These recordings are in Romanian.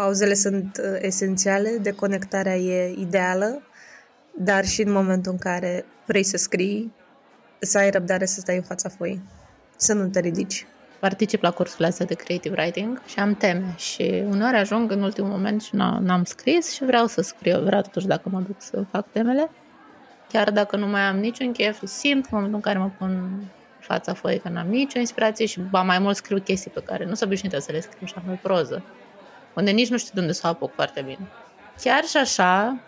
Pauzele sunt uh, esențiale, deconectarea e ideală, dar și în momentul în care vrei să scrii, să ai răbdare să stai în fața foii, să nu te ridici. Particip la cursul ăsta de creative writing și am teme și uneori ajung în ultimul moment și n-am scris și vreau să scriu, vreau totuși dacă mă duc să fac temele, chiar dacă nu mai am niciun chef, simt în momentul în care mă pun fața foii că n-am nicio inspirație și ba mai mult scriu chestii pe care nu sunt obișnuită să le scriu și am proză unde nici nu știu de unde să o apuc foarte bine. Chiar și așa,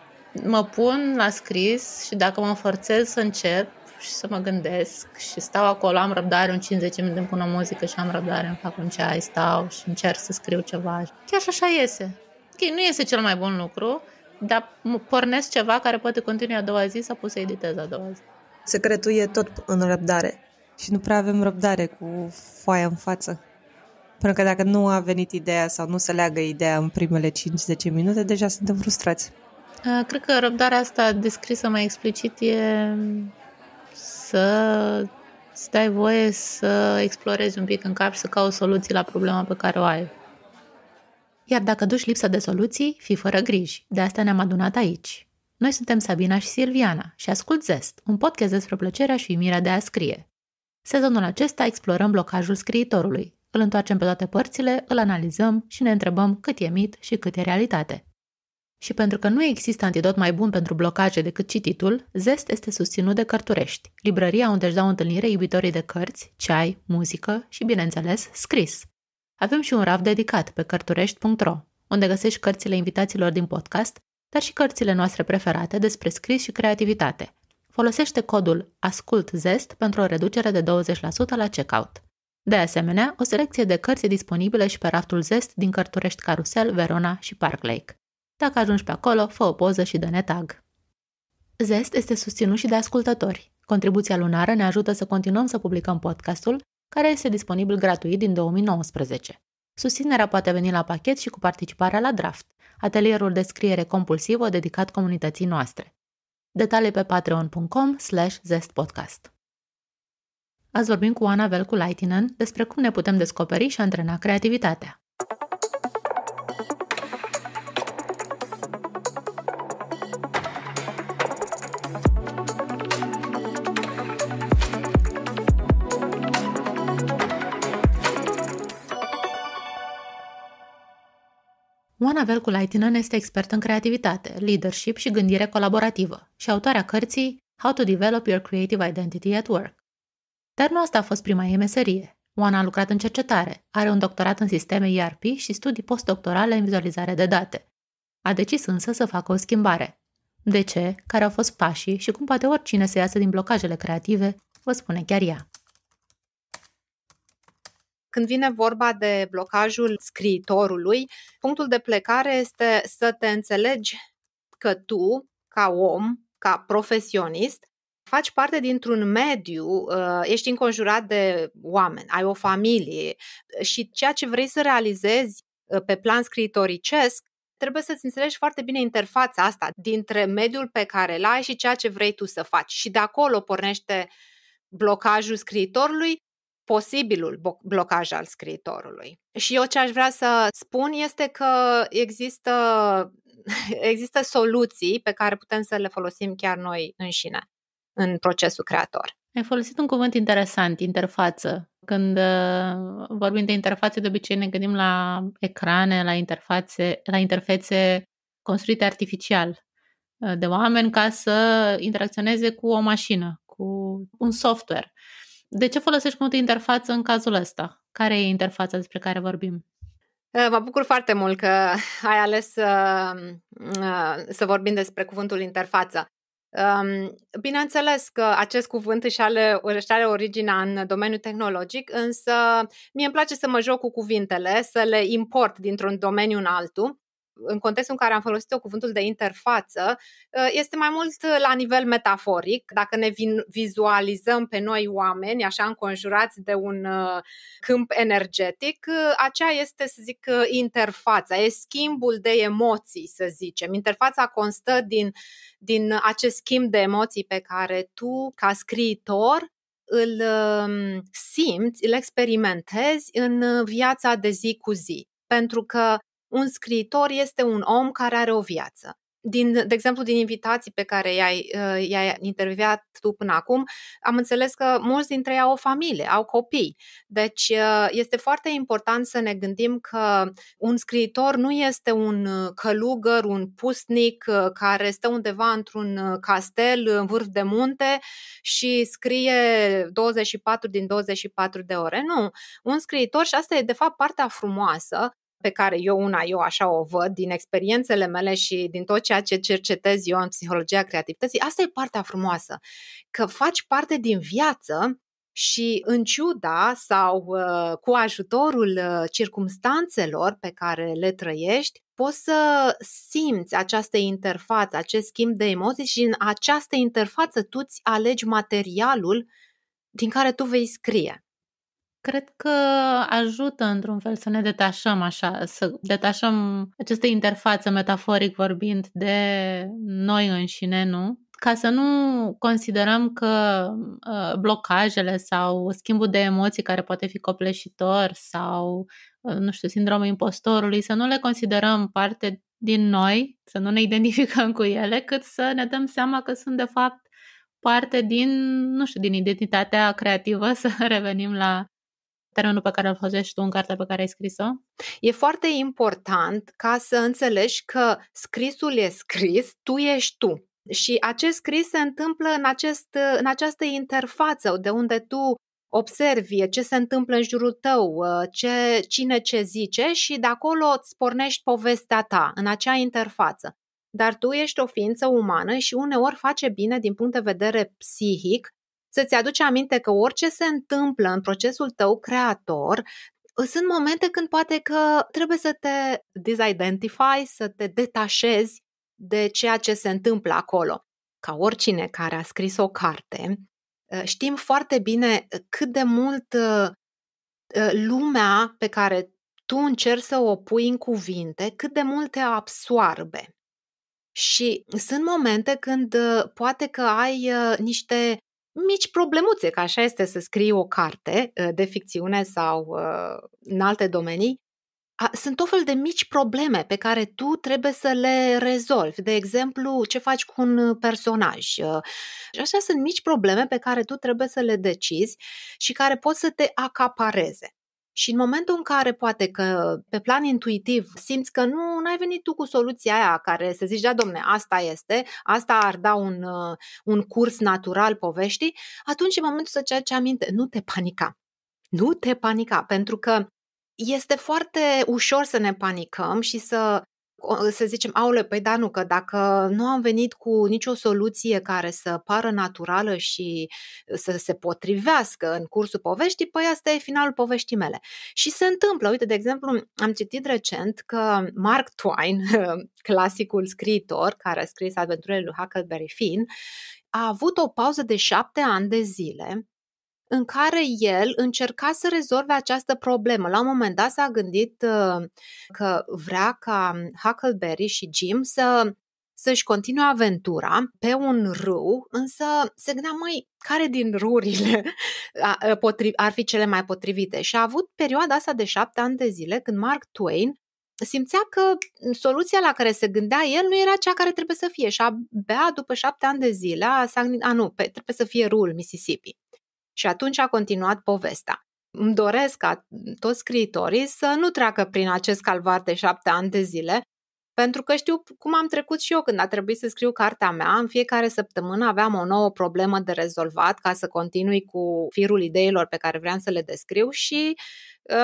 mă pun la scris și dacă mă forțez să încep și să mă gândesc și stau acolo, am răbdare, un 50 minute îmi pun o muzică și am răbdare, îmi fac un ceai, stau și încerc să scriu ceva. Chiar și așa iese. Ok, nu iese cel mai bun lucru, dar pornesc ceva care poate continui a doua zi sau pot să editez a doua zi. Secretul e tot în răbdare. Și nu prea avem răbdare cu foaia în față. Pentru că dacă nu a venit ideea sau nu se leagă ideea în primele 5-10 minute, deja suntem frustrați. Cred că răbdarea asta descrisă mai explicit e să îți dai voie să explorezi un pic în cap și să cauți soluții la problema pe care o ai. Iar dacă duci lipsa de soluții, fii fără griji. De asta ne-am adunat aici. Noi suntem Sabina și Silviana și ascult Zest, un podcast despre plăcerea și uimirea de a scrie. Sezonul acesta explorăm blocajul scriitorului, îl întoarcem pe toate părțile, îl analizăm și ne întrebăm cât e mit și cât e realitate. Și pentru că nu există antidot mai bun pentru blocaje decât cititul, Zest este susținut de Cărturești, librăria unde își dau întâlnire iubitorii de cărți, ceai, muzică și, bineînțeles, scris. Avem și un raft dedicat pe cărturești.ro, unde găsești cărțile invitaților din podcast, dar și cărțile noastre preferate despre scris și creativitate. Folosește codul ASCULTZEST pentru o reducere de 20% la checkout. De asemenea, o selecție de cărți disponibile și pe raftul Zest din Cărturești Carusel, Verona și Park Lake. Dacă ajungi pe acolo, fă o poză și dă-ne tag. Zest este susținut și de ascultători. Contribuția lunară ne ajută să continuăm să publicăm podcastul, care este disponibil gratuit din 2019. Susținerea poate veni la pachet și cu participarea la draft, atelierul de scriere compulsivă dedicat comunității noastre. Detalii pe patreon.com slash zestpodcast. Azi vorbim cu Ana Velcu Laitinen despre cum ne putem descoperi și antrena creativitatea. Oana Velcu Laitinen este expert în creativitate, leadership și gândire colaborativă și autoarea cărții How to Develop Your Creative Identity at Work. Dar nu asta a fost prima ei meserie. Oana a lucrat în cercetare, are un doctorat în sisteme ERP și studii postdoctorale în vizualizare de date. A decis însă să facă o schimbare. De ce, care au fost pașii și cum poate oricine să iasă din blocajele creative, vă spune chiar ea. Când vine vorba de blocajul scriitorului, punctul de plecare este să te înțelegi că tu, ca om, ca profesionist, faci parte dintr-un mediu, uh, ești înconjurat de oameni, ai o familie uh, și ceea ce vrei să realizezi uh, pe plan scriitoricesc, trebuie să-ți înțelegi foarte bine interfața asta dintre mediul pe care îl ai și ceea ce vrei tu să faci. Și de acolo pornește blocajul scriitorului, posibilul blocaj al scriitorului. Și eu ce aș vrea să spun este că există, există soluții pe care putem să le folosim chiar noi înșine în procesul creator. Ai folosit un cuvânt interesant, interfață. Când uh, vorbim de interfațe, de obicei ne gândim la ecrane, la, interfațe, la interfețe construite artificial uh, de oameni ca să interacționeze cu o mașină, cu un software. De ce folosești cuvântul interfață în cazul ăsta? Care e interfața despre care vorbim? Uh, mă bucur foarte mult că ai ales să, să vorbim despre cuvântul interfață. Bineînțeles că acest cuvânt își are, își are originea în domeniul tehnologic, însă mie îmi place să mă joc cu cuvintele, să le import dintr-un domeniu în altul în contextul în care am folosit o cuvântul de interfață, uh, este mai mult uh, la nivel metaforic. Dacă ne vizualizăm pe noi oameni, așa înconjurați de un uh, câmp energetic, aceea este, să zic, interfața, e schimbul de emoții, să zicem. Interfața constă din, din acest schimb de emoții pe care tu, ca scriitor, îl um, simți, îl experimentezi în viața de zi cu zi. Pentru că un scriitor este un om care are o viață. Din, de exemplu, din invitații pe care i-ai, uh, i-ai interviat tu până acum, am înțeles că mulți dintre ei au o familie, au copii. Deci uh, este foarte important să ne gândim că un scriitor nu este un uh, călugăr, un pustnic care stă undeva într-un castel în vârf de munte și scrie 24 din 24 de ore. Nu, un scriitor, și asta e de fapt partea frumoasă, pe care eu una, eu așa o văd din experiențele mele și din tot ceea ce cercetez eu în psihologia creativității, asta e partea frumoasă, că faci parte din viață și în ciuda sau uh, cu ajutorul uh, circumstanțelor pe care le trăiești, poți să simți această interfață, acest schimb de emoții și în această interfață tu îți alegi materialul din care tu vei scrie cred că ajută într-un fel să ne detașăm așa, să detașăm această interfață metaforic vorbind de noi înșine, nu? Ca să nu considerăm că uh, blocajele sau schimbul de emoții care poate fi copleșitor sau, uh, nu știu, sindromul impostorului, să nu le considerăm parte din noi, să nu ne identificăm cu ele, cât să ne dăm seama că sunt de fapt parte din, nu știu, din identitatea creativă, să revenim la termenul pe care îl folosești tu în cartea pe care ai scris-o? E foarte important ca să înțelegi că scrisul e scris, tu ești tu. Și acest scris se întâmplă în, acest, în această interfață de unde tu observi ce se întâmplă în jurul tău, ce, cine ce zice și de acolo îți pornești povestea ta, în acea interfață. Dar tu ești o ființă umană și uneori face bine din punct de vedere psihic să-ți aduci aminte că orice se întâmplă în procesul tău creator, sunt momente când poate că trebuie să te disidentify, să te detașezi de ceea ce se întâmplă acolo. Ca oricine care a scris o carte, ă, știm foarte bine ă, cât de mult ă, lumea pe care tu încerci să o pui în cuvinte, cât de mult te absoarbe. Și sunt momente când poate că ai niște mici problemuțe, că așa este să scrii o carte uh, de ficțiune sau uh, în alte domenii, sunt o fel de mici probleme pe care tu trebuie să le rezolvi. De exemplu, ce faci cu un uh, personaj. Și așa sunt mici probleme pe care tu trebuie să le decizi și care pot să te acapareze. Și în momentul în care poate că pe plan intuitiv simți că nu ai venit tu cu soluția aia care să zici, da domne, asta este, asta ar da un, uh, un curs natural poveștii, atunci în momentul să ce aminte, nu te panica. Nu te panica, pentru că este foarte ușor să ne panicăm și să să zicem, aule, păi da, nu, că dacă nu am venit cu nicio soluție care să pară naturală și uh, să se potrivească în cursul poveștii, păi asta e finalul poveștii mele. Și se întâmplă, uite, de exemplu, am citit recent că Mark Twain, clasicul scriitor care a scris aventurile lui Huckleberry Finn, a avut o pauză de șapte ani de zile în care el încerca să rezolve această problemă. La un moment dat s-a gândit uh, că vrea ca Huckleberry și Jim să să-și continue aventura pe un râu, însă se gândea, mai care din rurile ar fi cele mai potrivite? Și a avut perioada asta de șapte ani de zile când Mark Twain simțea că soluția la care se gândea el nu era cea care trebuie să fie și abia după șapte ani de zile a, a a nu, pe, trebuie să fie rul Mississippi. Și atunci a continuat povestea. Îmi doresc ca toți scriitorii să nu treacă prin acest calvar de șapte ani de zile, pentru că știu cum am trecut și eu când a trebuit să scriu cartea mea. În fiecare săptămână aveam o nouă problemă de rezolvat ca să continui cu firul ideilor pe care vreau să le descriu și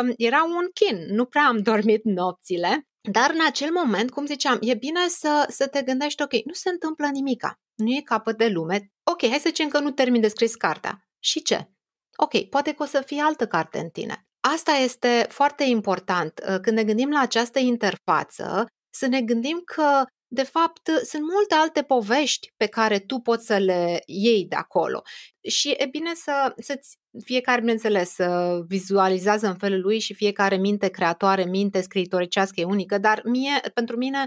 um, era un chin. Nu prea am dormit nopțile, dar în acel moment, cum ziceam, e bine să, să te gândești, ok, nu se întâmplă nimica, nu e capăt de lume, ok, hai să zicem că nu termin de scris cartea. Și ce? Ok, poate că o să fie altă carte în tine. Asta este foarte important. Uh, când ne gândim la această interfață, să ne gândim că, de fapt, sunt multe alte povești pe care tu poți să le iei de acolo. Și e bine să, să-ți, fiecare, bineînțeles, să vizualizează în felul lui și fiecare minte creatoare, minte scriitoricească e unică, dar mie, pentru mine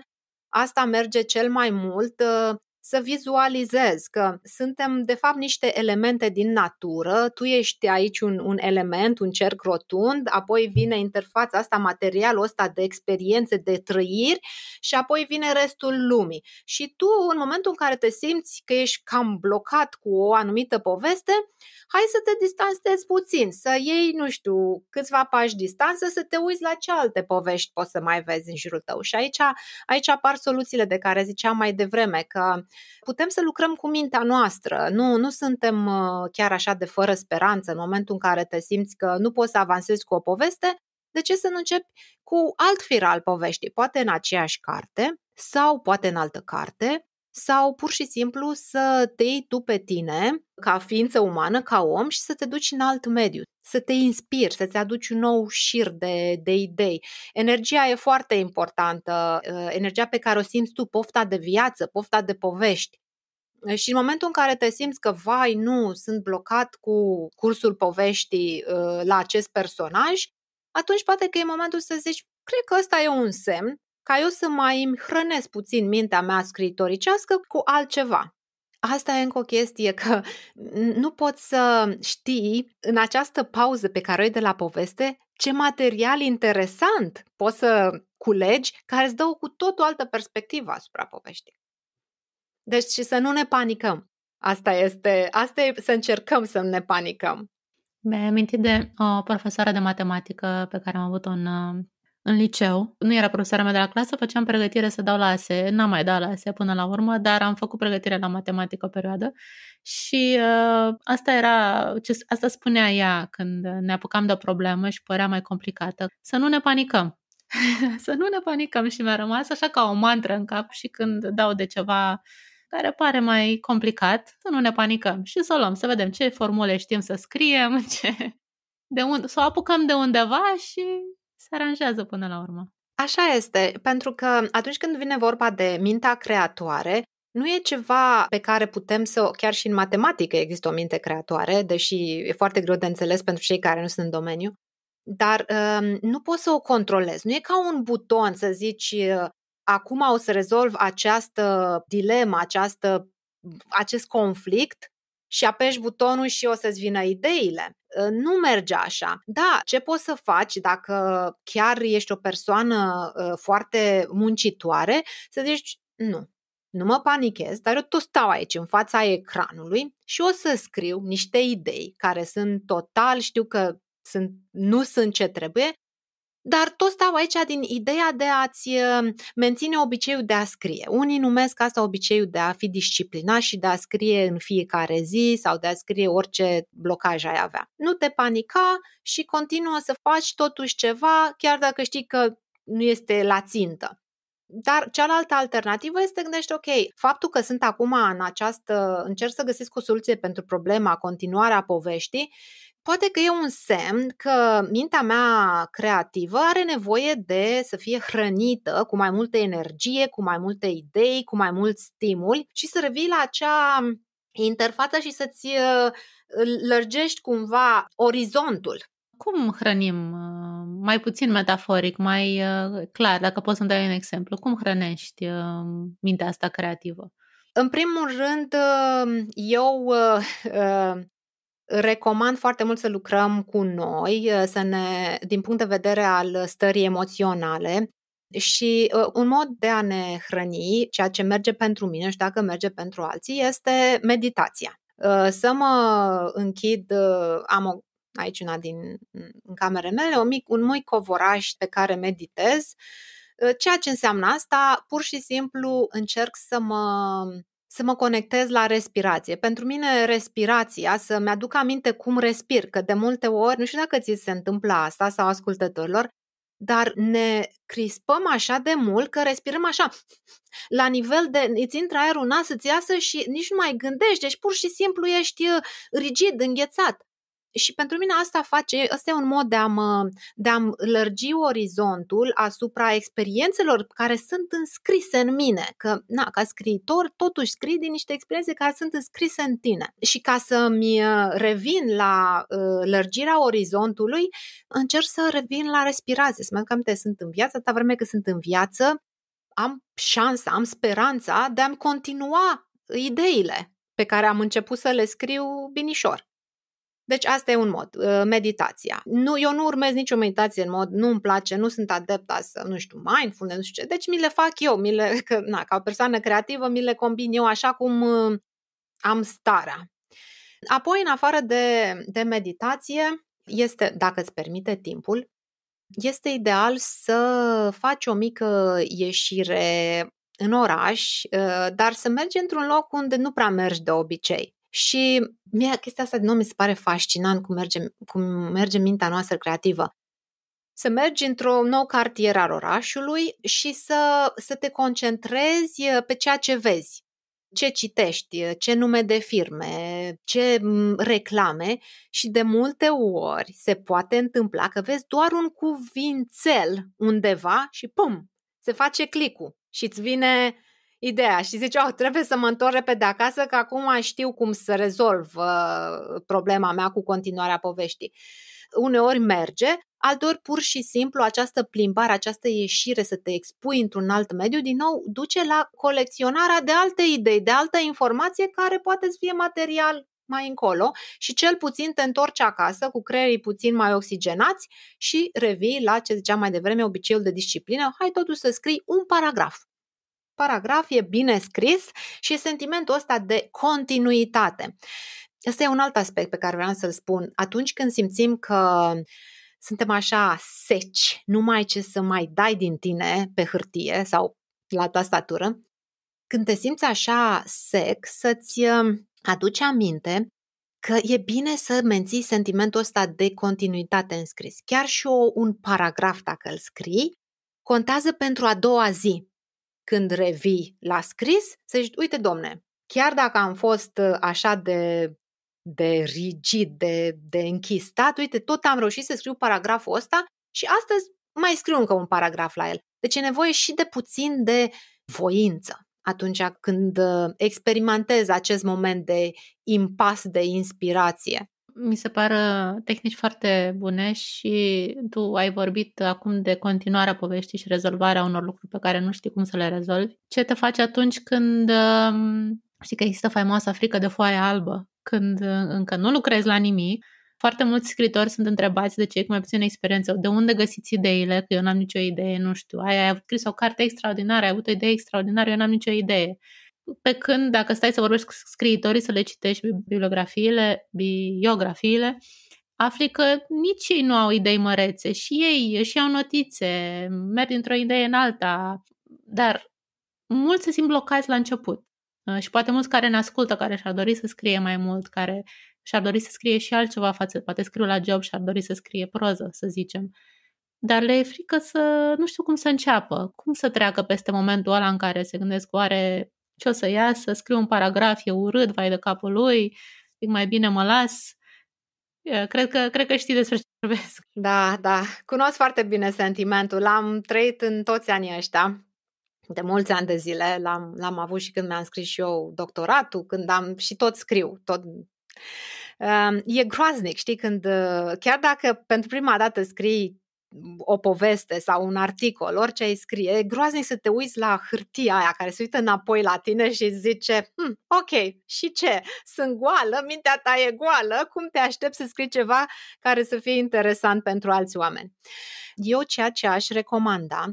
asta merge cel mai mult uh, să vizualizez că suntem de fapt niște elemente din natură, tu ești aici un, un element, un cerc rotund, apoi mhm. vine interfața asta, materialul ăsta de experiențe, de trăiri și apoi vine restul lumii. Și tu, în momentul în care te simți că ești cam blocat cu o anumită poveste, hai să te distanțezi puțin, să iei, nu știu, câțiva pași distanță, să te uiți la ce alte povești poți să mai vezi în jurul tău. Și aici, aici apar soluțiile de care ziceam mai devreme, că Putem să lucrăm cu mintea noastră, nu, nu suntem uh, chiar așa de fără speranță în momentul în care te simți că nu poți să avansezi cu o poveste, de ce să nu începi cu alt fir al poveștii, poate în aceeași carte sau poate în altă carte, sau pur și simplu să te iei tu pe tine ca ființă umană, ca om și să te duci în alt mediu, să te inspiri, să-ți aduci un nou șir de, de idei. Energia e foarte importantă, uh, energia pe care o simți tu, pofta de viață, pofta de povești. Uh, și în momentul în care te simți că, vai, nu, sunt blocat cu cursul poveștii uh, la acest personaj, atunci poate că e momentul să zici, cred că ăsta e un semn ca eu să mai îmi hrănesc puțin mintea mea scritoricească cu altceva. Asta e încă o chestie că nu pot să știi în această pauză pe care o ai de la poveste ce material interesant poți să culegi care îți dă o cu tot o altă perspectivă asupra poveștii. Deci și să nu ne panicăm. Asta este, asta e să încercăm să ne panicăm. mi am amintit de o uh, profesoară de matematică pe care am avut-o în uh, în liceu. Nu era profesoara mea de la clasă, făceam pregătire să dau la ASE. N-am mai dat la ASE până la urmă, dar am făcut pregătire la matematică o perioadă. Și uh, asta era, ce, asta spunea ea când ne apucam de o problemă și părea mai complicată. Să nu ne panicăm. să nu ne panicăm și mi-a rămas așa ca o mantră în cap și când dau de ceva care pare mai complicat, să nu ne panicăm și să o luăm, să vedem ce formule știm să scriem, ce, de unde, să o apucăm de undeva și se aranjează până la urmă. Așa este, pentru că atunci când vine vorba de mintea creatoare, nu e ceva pe care putem să, chiar și în matematică există o minte creatoare, deși e foarte greu de înțeles pentru cei care nu sunt în domeniu, dar um, nu poți să o controlezi. Nu e ca un buton să zici ă, acum o să rezolv această dilemă, această, acest conflict și apeși butonul și o să-ți vină ideile. Ă, nu merge așa. Da, ce poți să faci dacă chiar ești o persoană ă, foarte muncitoare, să zici, nu, nu mă panichez, dar eu tot stau aici în fața ecranului și o să scriu niște idei care sunt total, știu că sunt, nu sunt ce trebuie, dar tot stau aici din ideea de a-ți uh, menține obiceiul de a scrie. Unii numesc asta obiceiul de a fi disciplinat și de a scrie în fiecare zi sau de a scrie orice blocaj ai avea. Nu te panica și continuă să faci totuși ceva, chiar dacă știi că nu este la țintă. Dar cealaltă alternativă este gândești, ok, faptul că sunt acum în această, încerc să găsesc o soluție pentru problema, continuarea poveștii poate că e un semn că mintea mea creativă are nevoie de să fie hrănită cu mai multă energie, cu mai multe idei, cu mai mult stimul și să revii la acea interfață și să-ți uh, lărgești cumva orizontul. Cum hrănim uh, mai puțin metaforic, mai uh, clar, dacă poți să-mi dai un exemplu, cum hrănești mintea asta creativă? În primul rând, eu recomand foarte mult să lucrăm cu noi, uh, să ne, din punct de vedere al stării emoționale, și uh, un mod de a ne hrăni, ceea ce merge pentru mine și dacă merge pentru alții, este meditația. Uh, să mă închid, am o, aici una din în camere mele, un mic, un mic covoraș pe care meditez. Ceea ce înseamnă asta, pur și simplu încerc să mă să mă conectez la respirație. Pentru mine respirația, să-mi aduc aminte cum respir, că de multe ori, nu știu dacă ți se întâmplă asta sau ascultătorilor, dar ne crispăm așa de mult că respirăm așa, la nivel de îți intră aerul nas, îți iasă și nici nu mai gândești, deci pur și simplu ești uh, rigid, înghețat și pentru mine asta face, ăsta e un mod de a, mă, de a lărgi orizontul asupra experiențelor care sunt înscrise în mine. Că, na, ca scriitor, totuși scrii din niște experiențe care sunt înscrise în tine. Și ca să-mi uh, revin la uh, lărgirea orizontului, încerc să revin la respirație. Să mă că te sunt în viață, atâta vreme că sunt în viață, am șansa, am speranța de a-mi continua ideile pe care am început să le scriu binișor. Deci asta e un mod, uh, meditația. Nu, eu nu urmez nicio meditație în mod, nu îmi place, nu sunt adepta să, nu știu, mindfulness, nu știu ce. Deci mi le fac eu, mi le, că, na, ca o persoană creativă mi le combin eu așa cum uh, am starea. Apoi, în afară de, de meditație, este, dacă îți permite timpul, este ideal să faci o mică ieșire în oraș, uh, dar să mergi într-un loc unde nu prea mergi de obicei. Și mie chestia asta din nou mi se pare fascinant cum merge, cum merge mintea noastră creativă. Să mergi într o nou cartier al orașului și să, să te concentrezi pe ceea ce vezi, ce citești, ce nume de firme, ce reclame și de multe ori se poate întâmpla că vezi doar un cuvințel undeva și pum, se face clicul și îți vine ideea și zice, oh, trebuie să mă întorc repede acasă că acum știu cum să rezolv uh, problema mea cu continuarea poveștii. Uneori merge, altor pur și simplu această plimbare, această ieșire să te expui într-un alt mediu, din nou duce la colecționarea de alte idei, de altă informație care poate să fie material mai încolo și cel puțin te întorci acasă cu creierii puțin mai oxigenați și revii la ce ziceam mai devreme, obiceiul de disciplină, hai totuși să scrii un paragraf paragraf e bine scris și sentimentul ăsta de continuitate. Ăsta e un alt aspect pe care vreau să-l spun. Atunci când simțim că suntem așa seci, numai ce să mai dai din tine pe hârtie sau la tastatură, când te simți așa sec, să-ți uh, aduci aminte că e bine să menții sentimentul ăsta de continuitate în scris. Chiar și o, un paragraf, dacă îl scrii, contează pentru a doua zi când revii la scris, să zici, uite domne, chiar dacă am fost ă, așa de, de rigid, de, de închistat, uite, tot am reușit să scriu paragraful ăsta și astăzi mai scriu încă un paragraf la el. Deci e nevoie și de puțin de voință atunci când ă, experimentez acest moment de impas de inspirație mi se pară tehnici foarte bune și tu ai vorbit acum de continuarea poveștii și rezolvarea unor lucruri pe care nu știi cum să le rezolvi. Ce te faci atunci când um, știi că există faimoasa frică de foaie albă, când uh, încă nu lucrezi la nimic, foarte mulți scritori sunt întrebați de cei cu mai puțină experiență, de unde găsiți ideile, că eu n-am nicio idee, nu știu, ai, ai scris o carte extraordinară, ai avut o idee extraordinară, eu n-am nicio idee. Pe când, dacă stai să vorbești cu scriitorii, să le citești bibliografiile, biografiile, afli că nici ei nu au idei mărețe și ei își iau notițe, merg dintr-o idee în alta, dar mulți se simt blocați la început. Uh, și poate mulți care ne ascultă, care și-ar dori să scrie mai mult, care și-ar dori să scrie și altceva față, poate scriu la job și-ar dori să scrie proză, să zicem. Dar le e frică să nu știu cum să înceapă, cum să treacă peste momentul ăla în care se gândesc oare ce o să iasă, scriu un paragraf, e urât, vai de capul lui, zic mai bine mă las. Cred că, cred că știi despre ce vorbesc. Da, da. Cunosc foarte bine sentimentul. L-am trăit în toți anii ăștia de mulți ani de zile, l-am, l-am avut și când mi-am scris și eu doctoratul, când am și tot scriu, tot ehm, e groaznic, știi, când chiar dacă pentru prima dată scrii o poveste sau un articol, orice ai scrie, e groaznic să te uiți la hârtia aia care se uită înapoi la tine și zice, hm, ok, și ce? Sunt goală, mintea ta e goală, cum te aștepți să scrii ceva care să fie interesant pentru alți oameni? Eu ceea ce aș recomanda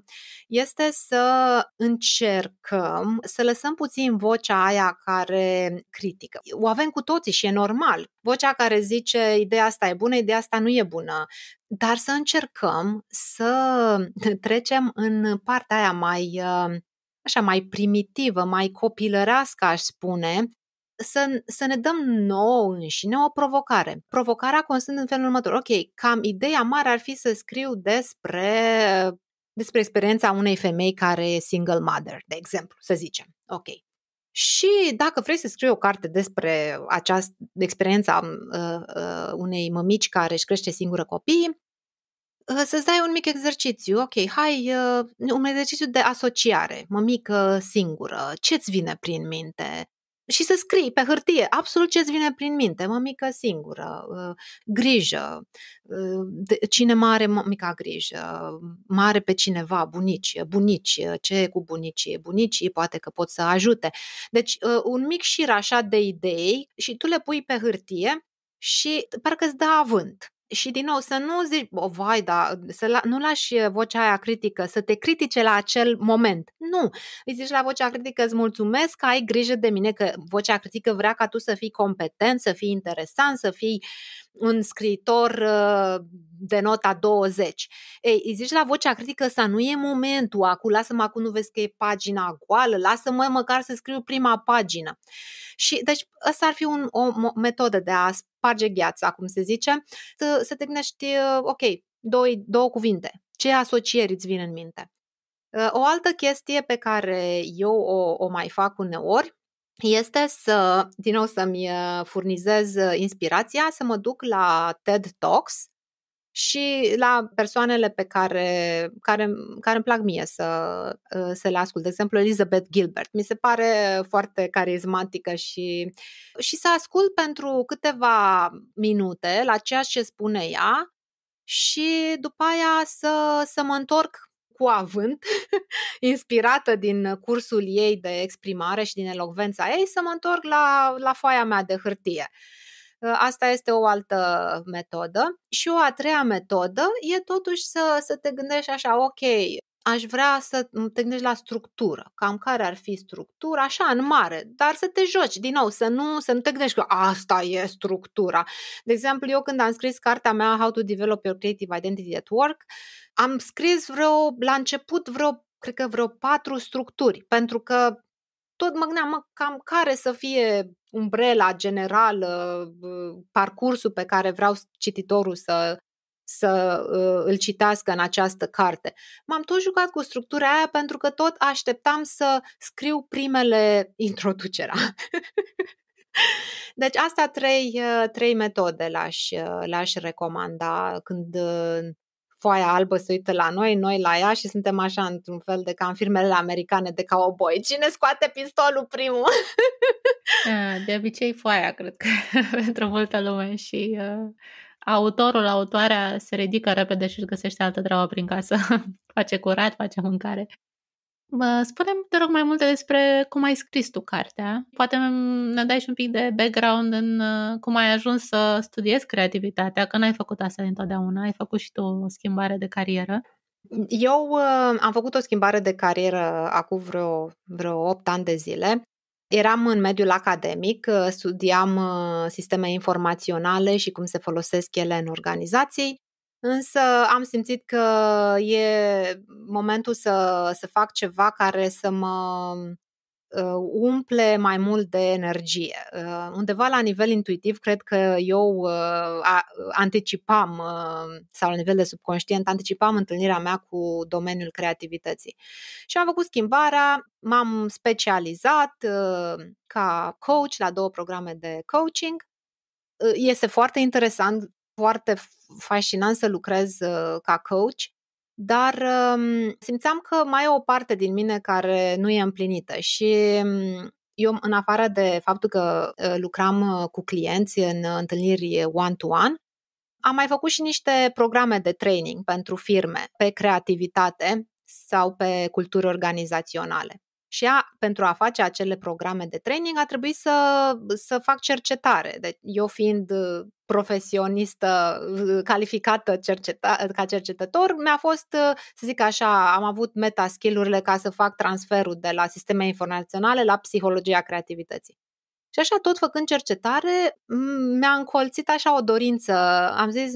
este să încercăm să lăsăm puțin vocea aia care critică. O avem cu toții și e normal vocea care zice ideea asta e bună, ideea asta nu e bună, dar să încercăm să trecem în partea aia mai uh, așa mai primitivă, mai copilărească, aș spune, să, să ne dăm nouă înșine o provocare. Provocarea constând în felul următor. Ok, cam ideea mare ar fi să scriu despre despre experiența unei femei care e single mother, de exemplu, să zicem. Ok. Și dacă vrei să scrii o carte despre această experiență mm, ă, unei mămici care își crește singură copii, ă, să-ți dai un mic exercițiu. Ok, hai, ă, un exercițiu de asociare, mămică singură, ce-ți vine prin minte? și să scrii pe hârtie absolut ce-ți vine prin minte, mămică singură, uh, grijă, uh, cine mare mămica grijă, mare pe cineva, bunici, bunici, ce cu bunicii, bunicii poate că pot să ajute. Deci uh, un mic șir așa de idei și tu le pui pe hârtie și parcă îți dă avânt și din nou, să nu zici, o, oh, vai, da, să la, nu lași uh, vocea aia critică, să te critique la acel moment. Nu. Îi zici la vocea critică, îți mulțumesc că ai grijă de mine, că vocea critică vrea ca tu să fii competent, să fii interesant, să fii un scriitor uh, de nota 20. Ei, îi zici la vocea critică ăsta, nu e momentul, acum lasă-mă, acum nu vezi că e pagina goală, lasă-mă măcar să scriu prima pagină. Și, deci, ăsta ar fi un, o metodă de a sparge gheața, cum se zice, să, să te gândești, uh, ok, două, două cuvinte, ce asocieri îți vin în minte. Uh, o altă chestie pe care eu o, o mai fac uneori este să, din nou, să-mi uh, furnizez uh, inspirația, să mă duc la TED Talks și la persoanele pe care, care, care îmi plac mie să, uh, să le ascult. De exemplu, Elizabeth Gilbert. Mi se pare foarte carismatică și, și să ascult pentru câteva minute la ceea ce spune ea și după aia să, să mă întorc cu avânt, inspirată din cursul ei de exprimare și din elocvența ei, să mă întorc la, la foaia mea de hârtie. Asta este o altă metodă. Și o a treia metodă e totuși să, să te gândești așa, ok, aș vrea să te gândești la structură, cam care ar fi structura, așa, în mare, dar să te joci, din nou, să nu, să nu te gândești că asta e structura. De exemplu, eu când am scris cartea mea How to Develop Your Creative Identity at Work, am scris vreo, la început vreo, cred că vreo patru structuri, pentru că tot mă gândeam mă, cam care să fie umbrela generală, uh, parcursul pe care vreau cititorul să să uh, îl citească în această carte. M-am tot jucat cu structura aia pentru că tot așteptam să scriu primele introducerea. Deci asta trei, uh, trei metode le-aș, uh, le-aș recomanda când uh, foaia albă se uită la noi, noi la ea și suntem așa într-un fel de ca în firmele americane de cowboy. Cine scoate pistolul primul? Ah, de obicei foaia, cred că pentru multă lume și uh, autorul, autoarea se ridică repede și își găsește altă treabă prin casă. face curat, face mâncare. Spune-mi, te rog, mai multe despre cum ai scris tu cartea. Poate ne dai și un pic de background în uh, cum ai ajuns să studiezi creativitatea, că n-ai făcut asta dintotdeauna, ai făcut și tu o schimbare de carieră. Eu uh, am făcut o schimbare de carieră acum vreo, vreo 8 ani de zile. Eram în mediul academic, uh, studiam uh, sisteme informaționale și cum se folosesc ele în organizații, însă am simțit că e momentul să, să fac ceva care să mă Uh, umple mai mult de energie. Uh, undeva la nivel intuitiv, cred că eu uh, anticipam, sau la nivel de subconștient, anticipam întâlnirea mea cu domeniul creativității. Și am făcut schimbarea, m-am specializat ca coach la două programe de coaching. Este foarte interesant, foarte fascinant să lucrez ca coach dar um, simțeam că mai e o parte din mine care nu e împlinită și um, eu, în afară de faptul că uh, lucram uh, cu clienți în întâlniri one-to-one, am mai făcut și niște programe de training pentru firme pe creativitate sau pe culturi organizaționale. Și ea, pentru a face acele programe de training, a trebuit să, să fac cercetare. Deci, eu fiind uh, profesionistă uh, calificată cerceta, ca cercetător, mi-a fost, uh, să zic așa, am avut meta skillurile urile ca să fac transferul de la sisteme informaționale la psihologia creativității. Și așa, tot făcând cercetare, mi-a încolțit așa o dorință. Am zis,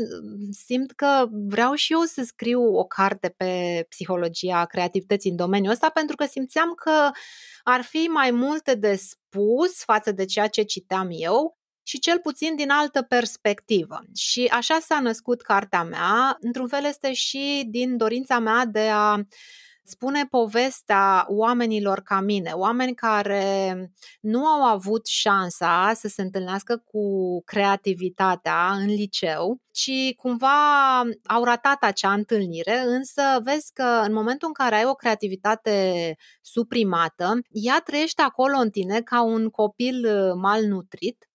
simt că vreau și eu să scriu o carte pe psihologia creativității în domeniul ăsta, pentru că simțeam că ar fi mai multe de spus față de ceea ce citeam eu și cel puțin din altă perspectivă. Și așa s-a născut cartea mea. Într-un fel este și din dorința mea de a spune povestea oamenilor ca mine, oameni care nu au avut șansa să se întâlnească cu creativitatea în liceu, ci cumva au ratat acea întâlnire, însă vezi că în momentul în care ai o creativitate suprimată, ea trăiește acolo în tine ca un copil uh, malnutrit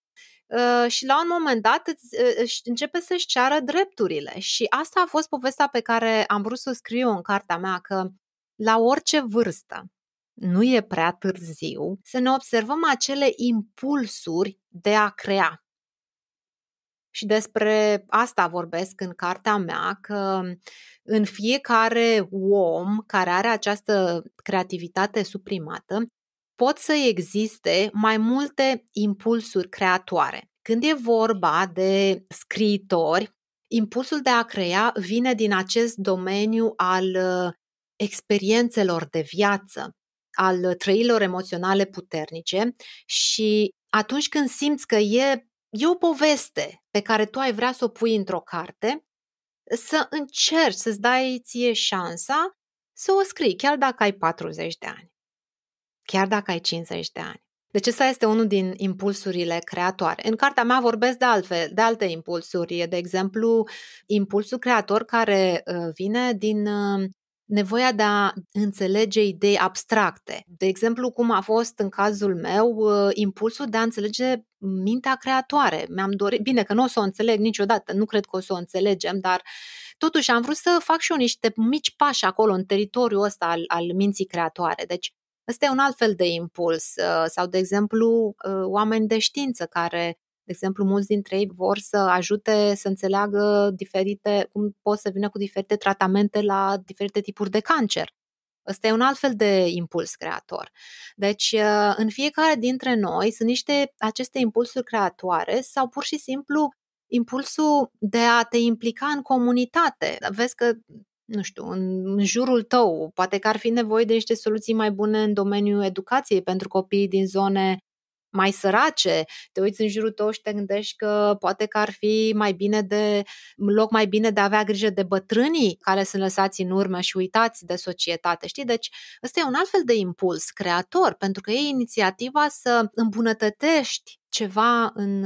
Ă, și la un moment dat îți, ă, începe să-și ceară drepturile. Și asta a fost povestea pe care am vrut să o scriu în cartea mea, că la orice vârstă, nu e prea târziu, să ne observăm acele impulsuri de a crea. Și despre asta vorbesc în cartea mea, că în fiecare om care are această creativitate suprimată, pot să existe mai multe impulsuri creatoare. Când e vorba de scriitori, impulsul de a crea vine din acest domeniu al uh, experiențelor de viață, al trăilor emoționale puternice și atunci când simți că e, e o poveste pe care tu ai vrea să o pui într-o carte, să încerci să-ți dai ție șansa să o scrii, chiar dacă ai 40 de ani chiar dacă ai 50 de ani. Deci ăsta este unul din impulsurile creatoare. În cartea mea vorbesc de, altfel, de alte impulsuri, de exemplu, impulsul creator care ă, vine din ă, nevoia de a înțelege idei abstracte. De exemplu, cum a fost în cazul meu ă, impulsul de a înțelege mintea creatoare. Mi-am dorit, bine că nu o să o înțeleg niciodată, nu cred că o să o înțelegem, dar totuși am vrut să fac și eu niște mici pași acolo în teritoriul ăsta al, al minții creatoare. Deci Ăsta e un alt fel de impuls. Uh, sau, de exemplu, uh, oameni de știință care de exemplu, mulți dintre ei vor să ajute să înțeleagă diferite, cum pot să vină cu diferite tratamente la diferite tipuri de cancer. Ăsta e un alt fel de impuls creator. Deci, uh, în fiecare dintre noi sunt niște aceste impulsuri creatoare sau pur și simplu impulsul de a te implica în comunitate. Vezi că nu știu, în jurul tău. Poate că ar fi nevoie de niște soluții mai bune în domeniul educației pentru copiii din zone mai sărace, te uiți în jurul tău și te gândești că poate că ar fi mai bine de loc mai bine de a avea grijă de bătrânii care sunt lăsați în urmă și uitați de societate, știi? Deci ăsta e un alt fel de impuls creator, pentru că e inițiativa să îmbunătățești ceva în,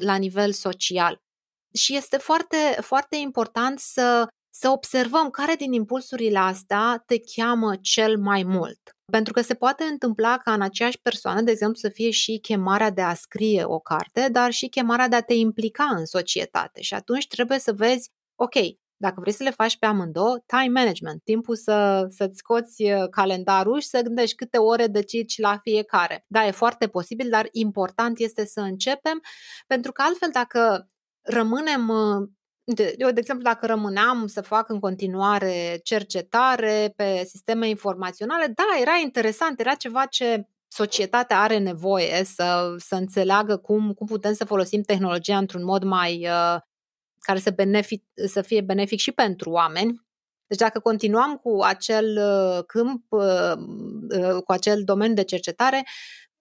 la nivel social. Și este foarte, foarte important să să observăm care din impulsurile astea te cheamă cel mai mult. Pentru că se poate întâmpla ca în aceeași persoană, de exemplu, să fie și chemarea de a scrie o carte, dar și chemarea de a te implica în societate. Și atunci trebuie să vezi, ok, dacă vrei să le faci pe amândouă, time management, timpul să, să-ți scoți uh, calendarul și să gândești câte ore decizi la fiecare. Da, e foarte posibil, dar important este să începem, pentru că altfel dacă rămânem uh, de, eu, de exemplu, dacă rămâneam să fac în continuare cercetare pe sisteme informaționale, da, era interesant, era ceva ce societatea are nevoie să, să înțeleagă cum, cum putem să folosim tehnologia într-un mod mai uh, care să, benefic, să fie benefic și pentru oameni. Deci dacă continuam cu acel uh, câmp, uh, uh, cu acel domeniu de cercetare,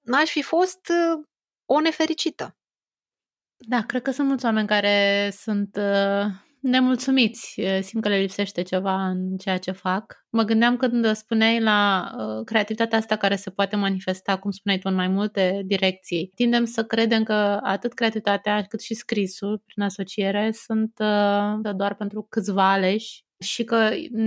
n aș fi fost uh, o nefericită. Da, cred că sunt mulți oameni care sunt uh, nemulțumiți, uh, simt că le lipsește ceva în ceea ce fac. Mă gândeam când spuneai la uh, creativitatea asta care se poate manifesta, cum spuneai tu, în mai multe direcții. Tindem să credem că atât creativitatea cât și scrisul prin asociere sunt uh, doar pentru câțiva aleși și că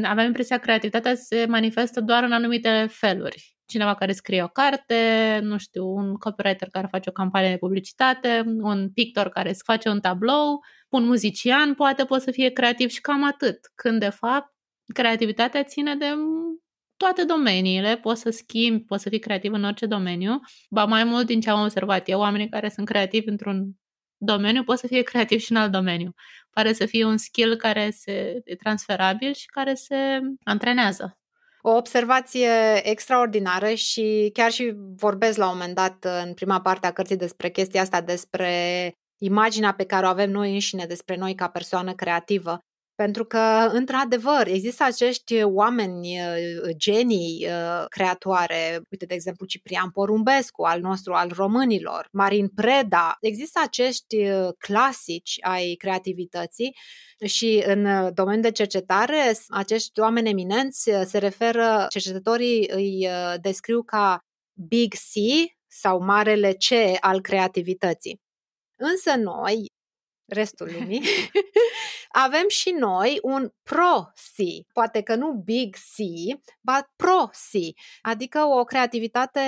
avem impresia că creativitatea se manifestă doar în anumite feluri cineva care scrie o carte, nu știu, un copywriter care face o campanie de publicitate, un pictor care îți face un tablou, un muzician poate poate să fie creativ și cam atât. Când de fapt creativitatea ține de toate domeniile, poți să schimbi, poți să fii creativ în orice domeniu. Ba mai mult din ce am observat eu, oamenii care sunt creativi într-un domeniu pot să fie creativ și în alt domeniu. Pare să fie un skill care se e transferabil și care se antrenează. O observație extraordinară și chiar și vorbesc la un moment dat în prima parte a cărții despre chestia asta, despre imaginea pe care o avem noi înșine despre noi ca persoană creativă pentru că, într-adevăr, există acești oameni genii creatoare, uite, de exemplu, Ciprian Porumbescu, al nostru, al românilor, Marin Preda. Există acești clasici ai creativității și în domeniul de cercetare, acești oameni eminenți se referă, cercetătorii îi descriu ca Big C sau Marele C al creativității. Însă noi, restul lumii, avem și noi un pro C poate că nu big C, dar pro C adică o creativitate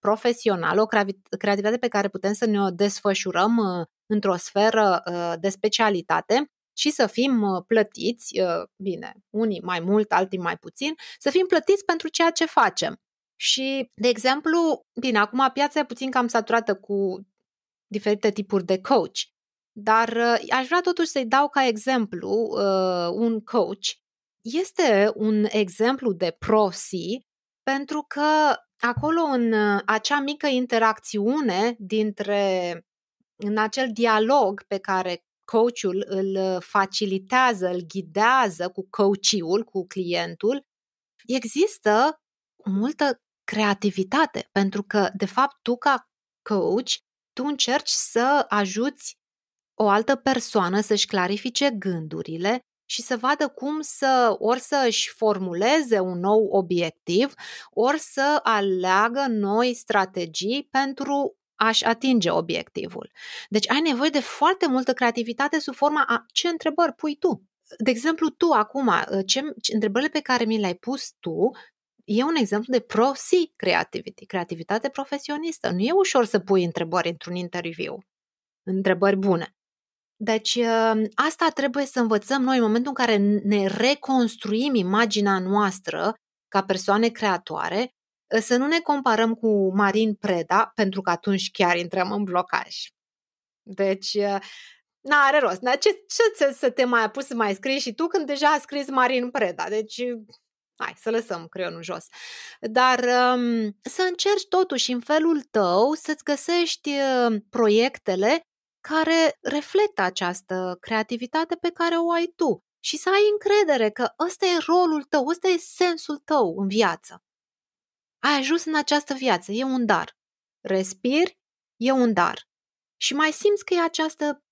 profesională, o creativitate pe care putem să ne o desfășurăm uh, într-o sferă uh, de specialitate și să fim uh, plătiți, bine, unii mai mult, alții mai puțin, să fim plătiți pentru ceea ce facem. Și, de exemplu, bine, acum piața e puțin cam saturată cu diferite tipuri de coach, dar uh, aș vrea totuși să-i dau ca exemplu uh, un coach. Este un exemplu de prosi pentru că acolo în uh, acea mică interacțiune dintre în acel dialog pe care coachul îl uh, facilitează, îl ghidează cu coachiul, cu clientul, există multă creativitate, pentru că de fapt tu ca coach, tu încerci să ajuți o altă persoană să-și clarifice gândurile și să vadă cum să ori să își formuleze un nou obiectiv, ori să aleagă noi strategii pentru aș atinge obiectivul. Deci ai nevoie de foarte multă creativitate sub forma a ce întrebări pui tu. De exemplu, tu acum, ă, ce, ce întrebările pe care mi le-ai pus tu, e un exemplu de prosi creativity, creativitate profesionistă. Nu e ușor să pui întrebări într-un interviu, întrebări bune. Deci uh, asta trebuie să învățăm noi în momentul în care ne reconstruim imaginea noastră ca persoane creatoare, uh, să nu ne comparăm cu Marin Preda, pentru că atunci chiar intrăm în blocaj. Deci, uh, nu are rost. Dar ce, ce să te mai apuci să mai scrii și tu când deja a scris Marin Preda? Deci, hai să lăsăm creionul jos. Dar um, să încerci totuși în felul tău să-ți găsești uh, proiectele care reflectă această creativitate pe care o ai tu și să ai încredere că ăsta e rolul tău, ăsta e sensul tău în viață. Ai ajuns în această viață, e un dar. Respiri, e un dar. Și mai simți că e această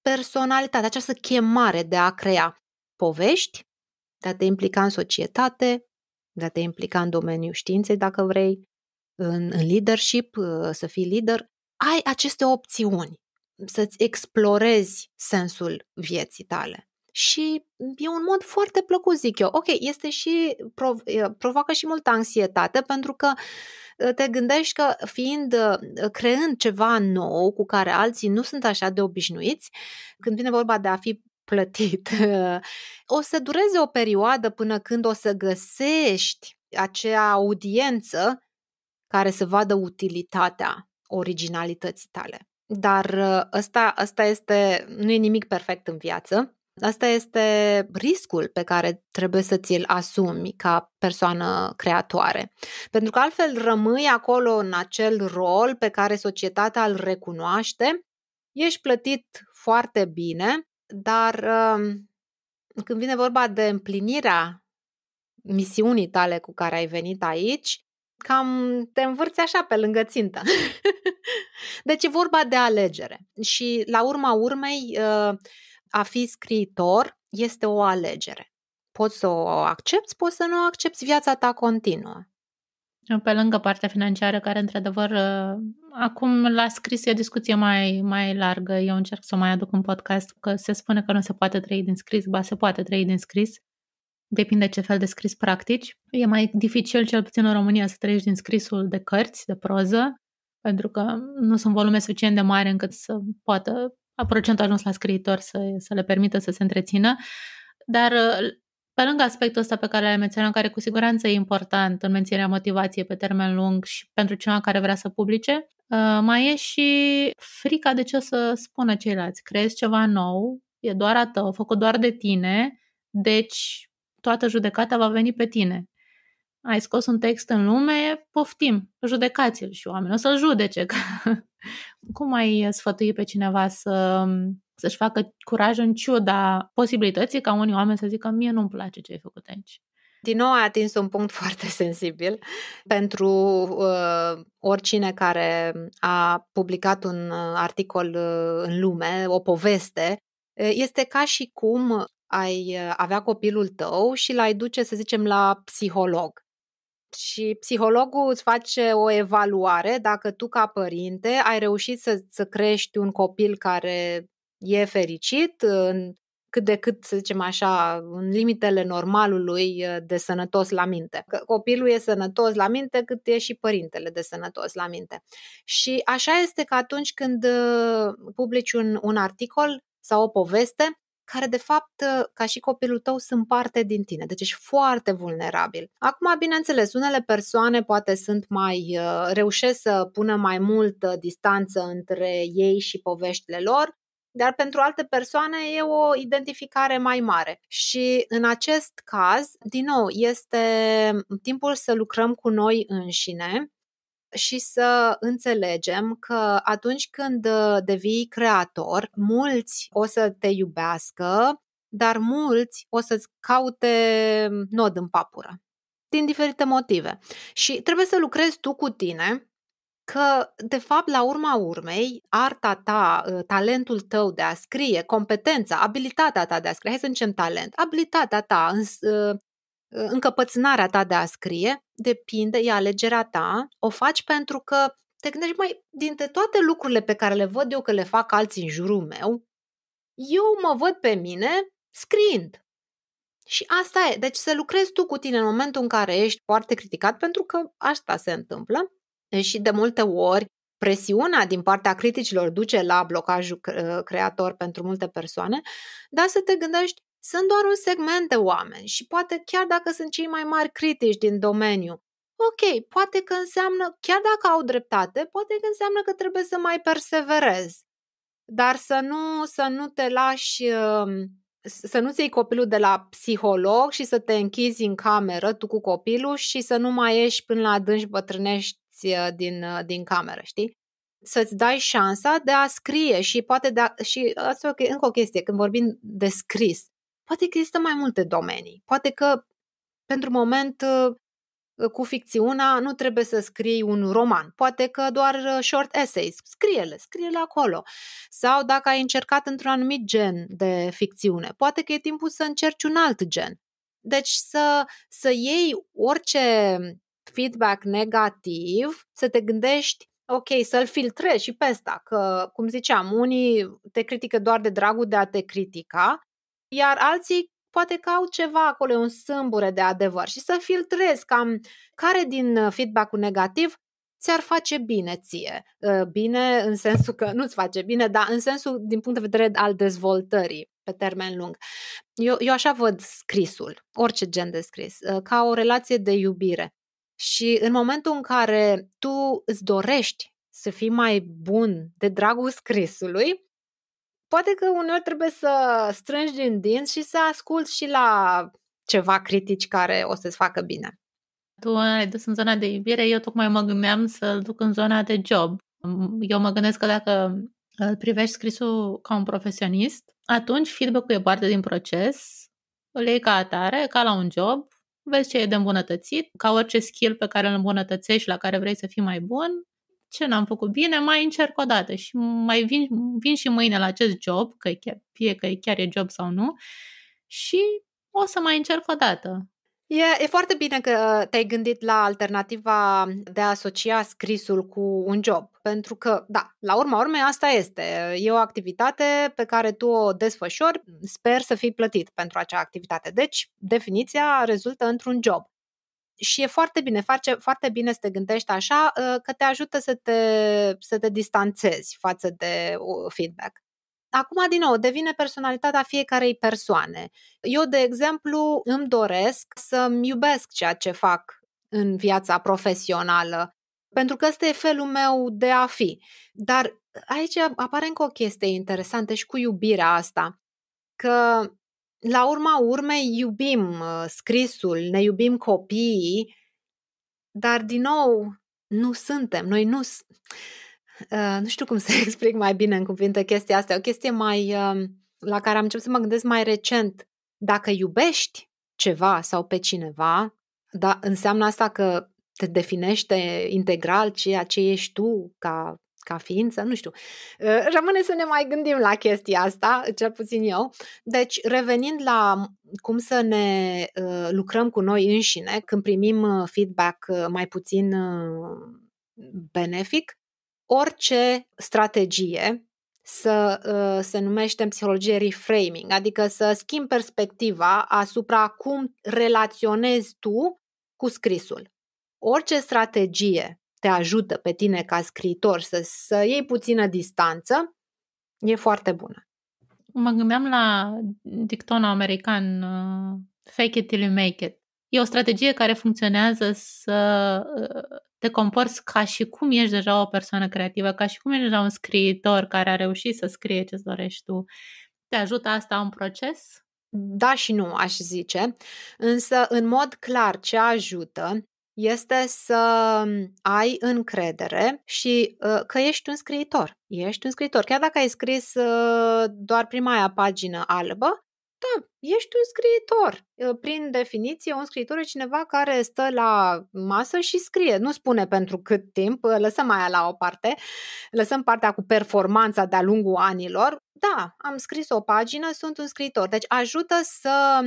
personalitate, această chemare de a crea povești, de a te implica în societate, de a te implica în domeniul științei dacă vrei, în, în leadership, uh, să fii lider, ai aceste opțiuni să-ți explorezi sensul vieții tale. Și e un mod foarte plăcut, zic eu. Ok, este și prov- provoacă și multă anxietate pentru că uh, te gândești că fiind uh, creând ceva nou cu care alții nu sunt așa de obișnuiți, când vine vorba de a fi plătit, uh, o să dureze o perioadă până când o să găsești acea audiență care să vadă utilitatea originalității tale. Dar ă, ăsta, ăsta este, nu e nimic perfect în viață. Asta este riscul pe care trebuie să ți-l asumi ca persoană creatoare. Pentru că altfel rămâi acolo în acel rol pe care societatea îl recunoaște, ești plătit foarte bine, dar ă, când vine vorba de împlinirea misiunii tale cu care ai venit aici, cam te învârți așa pe lângă țintă. deci e vorba de alegere. Și la urma urmei, ă, a fi scriitor este o alegere. Poți să o accepti, poți să nu o accepti, viața ta continuă. Pe lângă partea financiară, care într-adevăr, ă, acum la scris e o discuție mai, mai largă, eu încerc să o mai aduc în podcast, că se spune că nu se poate trăi din scris, ba se poate trăi din scris, depinde ce fel de scris practici. E mai dificil, cel puțin în România, să treci din scrisul de cărți, de proză, pentru că nu sunt volume suficient de mari încât să poată procentul ajuns la scriitor să, să le permită să se întrețină. Dar pe lângă aspectul ăsta pe care l-ai menționat, care cu siguranță e important în menținerea motivației pe termen lung și pentru cineva care vrea să publice, ă, mai e și frica de ce o să spună ceilalți. Crezi ceva nou, e doar a tău, făcut doar de tine, deci toată judecata va veni pe tine. Ai scos un text în lume, poftim, judecați-l și oamenii o să-l judece. Cum ai sfătui pe cineva să, să-și facă curaj în ciuda posibilității ca unii oameni să zică mie nu-mi place ce ai făcut aici? Din nou a atins un punct foarte sensibil pentru uh, oricine care a publicat un uh, articol uh, în lume, o poveste. Uh, este ca și cum ai uh, avea copilul tău și l-ai duce, să zicem, la psiholog. Și psihologul îți face o evaluare dacă tu, ca părinte, ai reușit să, să crești un copil care e fericit, uh, în, cât de cât, să zicem așa, în limitele normalului uh, de sănătos la minte. Că copilul e sănătos la minte cât e și părintele de sănătos la minte. Și așa este că atunci când publici un, un articol sau o poveste, care de fapt, ă, ca și copilul tău, sunt parte din tine. Deci ești foarte vulnerabil. Acum, bineînțeles, unele persoane poate sunt mai, ă, reușesc să pună mai multă distanță între ei și poveștile lor, dar pentru alte persoane e o identificare mai mare. Și în acest caz, din nou, este timpul să lucrăm cu noi înșine, și să înțelegem că atunci când uh, devii creator, mulți o să te iubească, dar mulți o să-ți caute nod în papură, din diferite motive. Și trebuie să lucrezi tu cu tine că, de fapt, la urma urmei, arta ta, uh, talentul tău de a scrie, competența, abilitatea ta de a scrie, hai să zicem talent, abilitatea ta, uh, încăpățânarea ta de a scrie depinde, e alegerea ta, o faci pentru că te gândești, mai dintre toate lucrurile pe care le văd eu că le fac alții în jurul meu, eu mă văd pe mine scriind. Și asta e. Deci să lucrezi tu cu tine în momentul în care ești foarte criticat, pentru că asta se întâmplă. Și de multe ori presiunea din partea criticilor duce la blocajul creator pentru multe persoane, dar să te gândești sunt doar un segment de oameni și poate chiar dacă sunt cei mai mari critici din domeniu, ok, poate că înseamnă, chiar dacă au dreptate, poate că înseamnă că trebuie să mai perseverezi. Dar să nu, să nu te lași, um, să nu-ți iei copilul de la psiholog și să te închizi în cameră tu cu copilul și să nu mai ieși până la adânci bătrânești uh, din, uh, din cameră, știi? Să-ți dai șansa de a scrie și poate de a, și asta e încă o chestie, când vorbim de scris, Poate că există mai multe domenii. Poate că, pentru moment, ă, cu ficțiunea nu trebuie să scrii un roman, poate că doar ă, short essays, scrie-le, scrie-le acolo. Sau dacă ai încercat într-un anumit gen de ficțiune, poate că e timpul să încerci un alt gen. Deci să, să iei orice feedback negativ, să te gândești, ok, să-l filtrezi și pe ăsta, că, cum ziceam, unii te critică doar de dragul de a te critica, iar alții poate că au ceva acolo, un sâmbure de adevăr și să filtrezi cam care din uh, feedback-ul negativ ți-ar face bine ție. Uh, bine în sensul că nu-ți face bine, dar în sensul din punct de vedere al dezvoltării pe termen lung. Eu, eu așa văd scrisul, orice gen de scris, uh, ca o relație de iubire. Și în momentul în care tu îți dorești să fii mai bun de dragul scrisului, poate că uneori trebuie să strângi din dinți și să asculți și la ceva critici care o să-ți facă bine. Tu ai dus în zona de iubire, eu tocmai mă gândeam să-l duc în zona de job. Eu mă gândesc că dacă îl privești scrisul ca un profesionist, atunci feedback-ul e parte din proces, îl iei ca atare, ca la un job, vezi ce e de îmbunătățit, ca orice skill pe care îl îmbunătățești, la care vrei să fii mai bun, ce n-am făcut bine, mai încerc o dată și mai vin, vin și mâine la acest job, că chiar, fie că chiar e job sau nu, și o să mai încerc o dată. E, e foarte bine că te-ai gândit la alternativa de a asocia scrisul cu un job, pentru că, da, la urma urmei asta este. E o activitate pe care tu o desfășori, sper să fii plătit pentru acea activitate. Deci, definiția rezultă într-un job și e foarte bine, face foarte bine să te gândești așa, ă, că te ajută să te, să te distanțezi față de feedback. Acum, din nou, devine personalitatea fiecarei persoane. Eu, de exemplu, îmi doresc să-mi iubesc ceea ce fac în viața profesională, pentru că ăsta e felul meu de a fi. Dar aici apare încă o chestie interesantă și cu iubirea asta, că la urma urmei iubim uh, scrisul, ne iubim copiii, dar din nou nu suntem, noi nu uh, nu știu cum să explic mai bine în cuvinte chestia asta, o chestie mai um, la care am început să mă gândesc mai recent. Dacă iubești ceva sau pe cineva, da, înseamnă asta că te definește integral ceea ce ești tu ca ca ființă, nu știu. Ă, rămâne să ne mai gândim la chestia asta, cel puțin eu. Deci, revenind la cum să ne ă, lucrăm cu noi înșine când primim ă, feedback mai puțin benefic, orice strategie să se numește în psihologie reframing, adică să schimbi perspectiva asupra cum relaționezi tu cu scrisul. Orice strategie te ajută pe tine ca scriitor să, să iei puțină distanță, e foarte bună. Mă gândeam la dictonul american uh, fake it till you make it. E o strategie care funcționează să uh, te comporți ca și cum ești deja o persoană creativă, ca și cum ești deja un scriitor care a reușit să scrie ce dorești tu. Te ajută asta în proces? Da și nu, aș zice. Însă, în mod clar, ce ajută este să ai încredere și ă, că ești un scriitor. Ești un scriitor. Chiar dacă ai scris ă, doar prima aia pagină albă, da, ești un scriitor. Ă, prin definiție, un scriitor e cineva care stă la masă și scrie. Nu spune pentru cât timp, lăsăm aia la o parte, lăsăm partea cu performanța de-a lungul anilor. Da, am scris o pagină, sunt un scriitor. Deci ajută să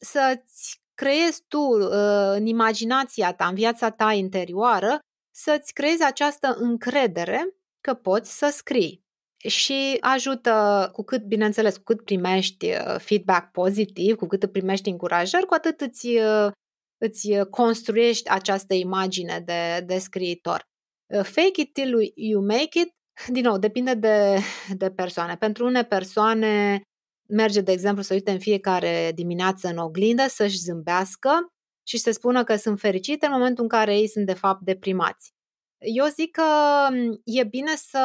să-ți creezi tu uh, în imaginația ta, în viața ta interioară, să-ți creezi această încredere că poți să scrii. Și ajută cu cât, bineînțeles, cu cât primești uh, feedback pozitiv, cu cât primești încurajări, cu atât îți, uh, îți construiești această imagine de, de scriitor. Fake it till you make it, din nou, depinde de, de persoane. Pentru unele persoane merge, de exemplu, să uite în fiecare dimineață în oglindă, să-și zâmbească și să spună că sunt fericite în momentul în care ei sunt, de fapt, deprimați. Eu zic că mm, e bine să,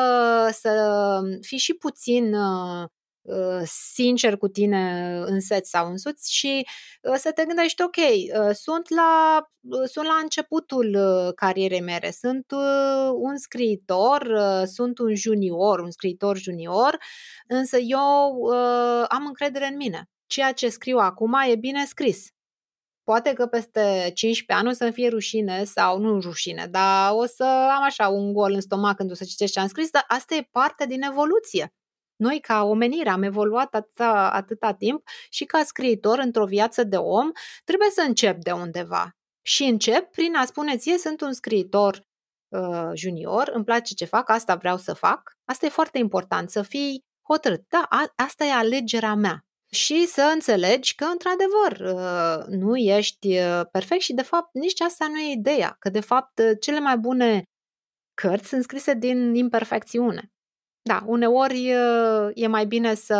să fii și puțin uh, Uh, sincer cu tine înseți sau însuți și uh, să te gândești, ok, uh, sunt la, sunt la începutul carierei mele, sunt un scriitor, sunt un junior, un scriitor junior, însă eu am încredere în mine. Ceea ce scriu acum e bine scris. Poate că peste 15 ani o să-mi fie rușine sau nu rușine, dar o să am așa un gol în stomac când o să citesc ce am scris, dar asta e parte din evoluție noi, ca omenire, am evoluat atâta, atâta timp și ca scriitor, într-o viață de om, trebuie să încep de undeva. Și încep prin a spune ție, sunt un scriitor uh, junior, îmi place ce fac, asta vreau să fac. Asta e foarte important, să fii hotărât. Da, a, asta e alegerea mea. Și să înțelegi că, într-adevăr, uh, nu ești uh, perfect și, de fapt, nici asta nu e ideea. Că, de fapt, uh, cele mai bune cărți sunt scrise din imperfecțiune da, uneori uh, e mai bine să,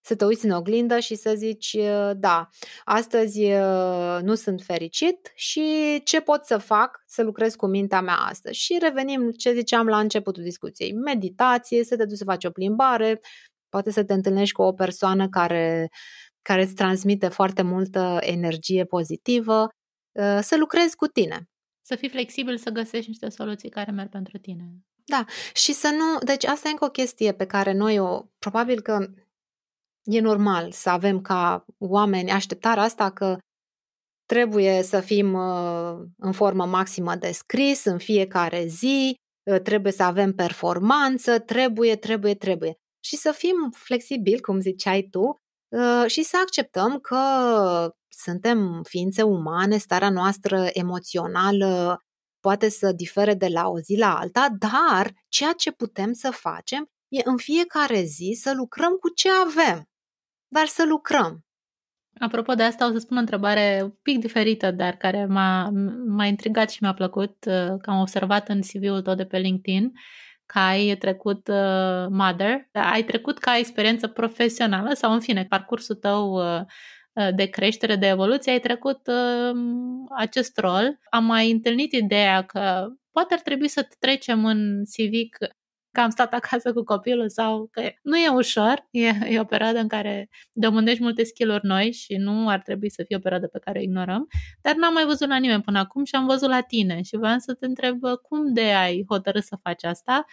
să te uiți în oglindă și să zici, uh, da, astăzi uh, nu sunt fericit și ce pot să fac să lucrez cu mintea mea astăzi. Și revenim ce ziceam la începutul discuției, meditație, să te duci să faci o plimbare, poate să te întâlnești cu o persoană care, care îți transmite foarte multă energie pozitivă, să lucrezi cu tine să fii flexibil, să găsești niște soluții care merg pentru tine. Da, și să nu. Deci, asta e încă o chestie pe care noi o. Probabil că e normal să avem ca oameni așteptarea asta că trebuie să fim uh, în formă maximă de scris în fiecare zi, uh, trebuie să avem performanță, trebuie, trebuie, trebuie. Și să fim flexibili, cum ziceai tu, Ă, și să acceptăm că suntem ființe umane, starea noastră emoțională poate să difere de la o zi la alta, dar ceea ce putem să facem e în fiecare zi să lucrăm cu ce avem, dar să lucrăm. Apropo de asta, o să spun o întrebare un pic diferită, dar care m-a, m-a intrigat și mi-a plăcut, ă, că am observat în CV-ul tău de pe LinkedIn. Uh, că ai trecut uh, Mother, ai trecut ca experiență profesională sau, în fine, parcursul tău uh, uh, de creștere, de evoluție, ai trecut uh, acest rol. Am mai întâlnit ideea că poate ar trebui să trecem în civic că am stat acasă cu copilul sau că nu e ușor, e, e o perioadă în care domândești multe skill-uri noi și nu ar trebui să fie o perioadă pe care o ignorăm, dar n-am mai văzut la nimeni până acum și am văzut la tine și vreau să te întreb cum de ai hotărât să faci asta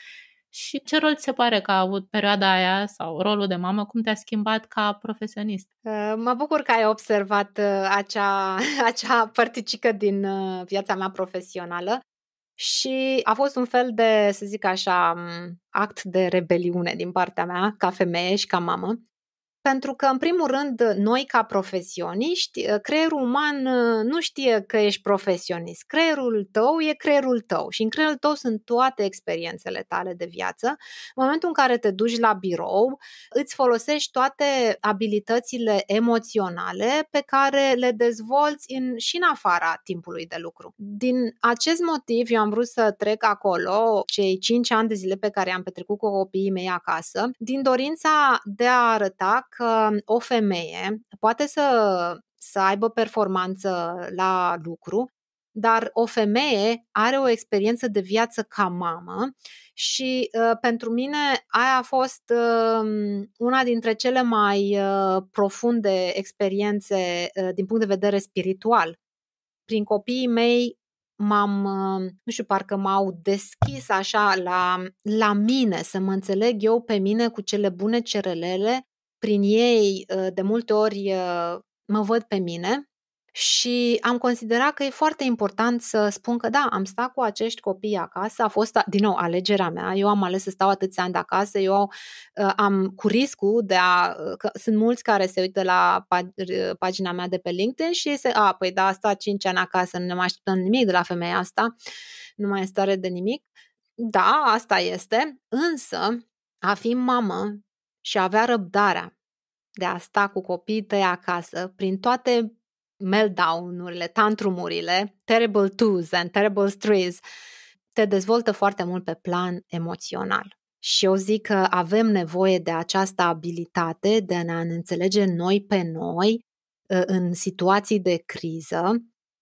și ce rol ți se pare că a avut perioada aia sau rolul de mamă? Cum te-a schimbat ca profesionist? Ă, mă bucur că ai observat ă, acea, acea părticică din ă, viața mea profesională și a fost un fel de, să zic așa, act de rebeliune din partea mea, ca femeie și ca mamă, pentru că, în primul rând, noi ca profesioniști, ă, creierul uman ă, nu știe că ești profesionist. Creierul tău e creierul tău și în creierul tău sunt toate experiențele tale de viață. În momentul în care te duci la birou, îți folosești toate abilitățile emoționale pe care le dezvolți în, și în afara timpului de lucru. Din acest motiv, eu am vrut să trec acolo cei 5 ani de zile pe care am petrecut cu copiii mei acasă, din dorința de a arăta că o femeie poate să, să aibă performanță la lucru, dar o femeie are o experiență de viață ca mamă și uh, pentru mine aia a fost uh, una dintre cele mai uh, profunde experiențe uh, din punct de vedere spiritual. Prin copiii mei m-am, uh, nu știu, parcă m-au deschis așa la, la mine, să mă înțeleg eu pe mine cu cele bune, cerelele prin ei ă, de multe ori ă, mă văd pe mine și am considerat că e foarte important să spun că da, am stat cu acești copii acasă, a fost, din nou, alegerea mea, eu am ales să stau atâția ani de acasă, eu ă, am cu riscul de a, că sunt mulți care se uită la pag- pagina mea de pe LinkedIn și se, a, păi da, a stat 5 ani acasă, nu ne mai așteptăm nimic de la femeia asta, nu mai e stare de nimic. Da, asta este, însă a fi mamă și avea răbdarea de a sta cu copiii tăi acasă prin toate meltdown-urile, tantrumurile, terrible twos and terrible threes, te dezvoltă foarte mult pe plan emoțional. Și eu zic că avem nevoie de această abilitate de a ne înțelege noi pe noi ă, în situații de criză.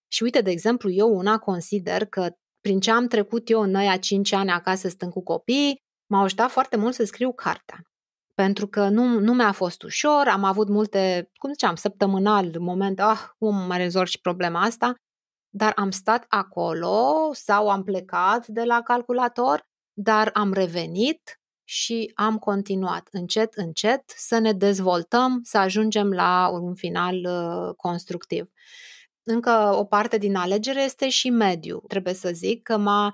Și uite, de exemplu, eu una consider că prin ce am trecut eu în aia 5 ani acasă stând cu copii, m-au ajutat foarte mult să scriu cartea pentru că nu, nu mi-a fost ușor, am avut multe, cum ziceam, săptămânal, moment, ah, cum mă rezolv și problema asta, dar am stat acolo sau am plecat de la calculator, dar am revenit și am continuat încet, încet să ne dezvoltăm, să ajungem la un final uh, constructiv. Încă o parte din alegere este și mediu. Trebuie să zic că m-a